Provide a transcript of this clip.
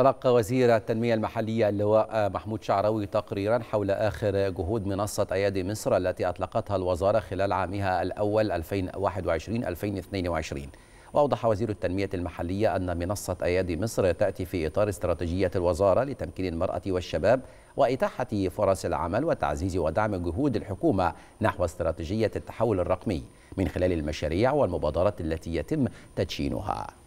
تلقى وزير التنمية المحلية اللواء محمود شعراوي تقريرا حول آخر جهود منصة أيادي مصر التي أطلقتها الوزارة خلال عامها الأول 2021-2022 وأوضح وزير التنمية المحلية أن منصة أيادي مصر تأتي في إطار استراتيجية الوزارة لتمكين المرأة والشباب وإتاحة فرص العمل وتعزيز ودعم جهود الحكومة نحو استراتيجية التحول الرقمي من خلال المشاريع والمبادرات التي يتم تدشينها